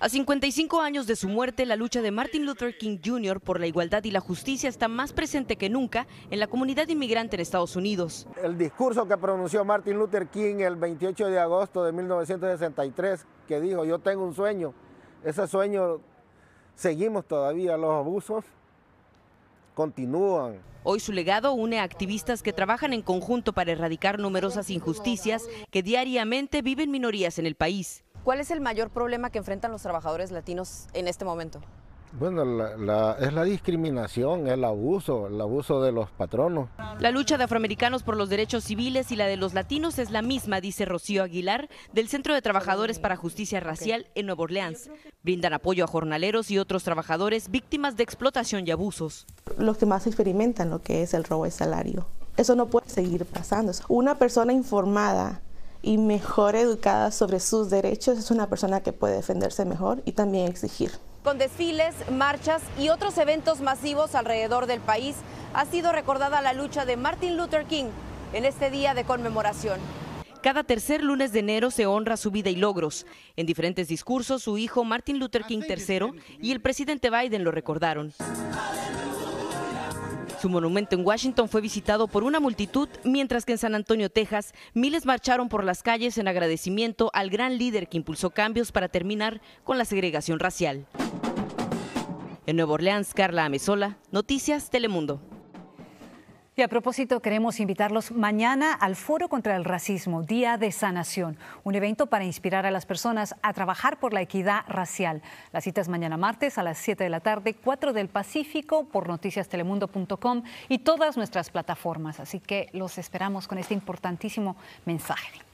A 55 años de su muerte, la lucha de Martin Luther King Jr. por la igualdad y la justicia está más presente que nunca en la comunidad inmigrante en Estados Unidos. El discurso que pronunció Martin Luther King el 28 de agosto de 1963, que dijo, yo tengo un sueño, ese sueño seguimos todavía, los abusos continúan. Hoy su legado une a activistas que trabajan en conjunto para erradicar numerosas injusticias que diariamente viven minorías en el país. ¿Cuál es el mayor problema que enfrentan los trabajadores latinos en este momento? Bueno, es la discriminación, el abuso, el abuso de los patronos. La lucha de afroamericanos por los derechos civiles y la de los latinos es la misma, dice Rocío Aguilar, del Centro de Trabajadores para Justicia Racial en Nueva Orleans. Brindan apoyo a jornaleros y otros trabajadores víctimas de explotación y abusos. Los que más experimentan lo que es el robo de salario. Eso no puede seguir pasando. Una persona informada y mejor educada sobre sus derechos es una persona que puede defenderse mejor y también exigir. Con desfiles, marchas y otros eventos masivos alrededor del país, ha sido recordada la lucha de Martin Luther King en este día de conmemoración. Cada tercer lunes de enero se honra su vida y logros. En diferentes discursos, su hijo Martin Luther King III y el presidente Biden lo recordaron. Su monumento en Washington fue visitado por una multitud, mientras que en San Antonio, Texas, miles marcharon por las calles en agradecimiento al gran líder que impulsó cambios para terminar con la segregación racial. En Nueva Orleans, Carla Amesola, Noticias Telemundo. Y a propósito, queremos invitarlos mañana al Foro contra el Racismo, Día de Sanación, un evento para inspirar a las personas a trabajar por la equidad racial. La cita es mañana martes a las 7 de la tarde, 4 del Pacífico, por noticiastelemundo.com y todas nuestras plataformas. Así que los esperamos con este importantísimo mensaje.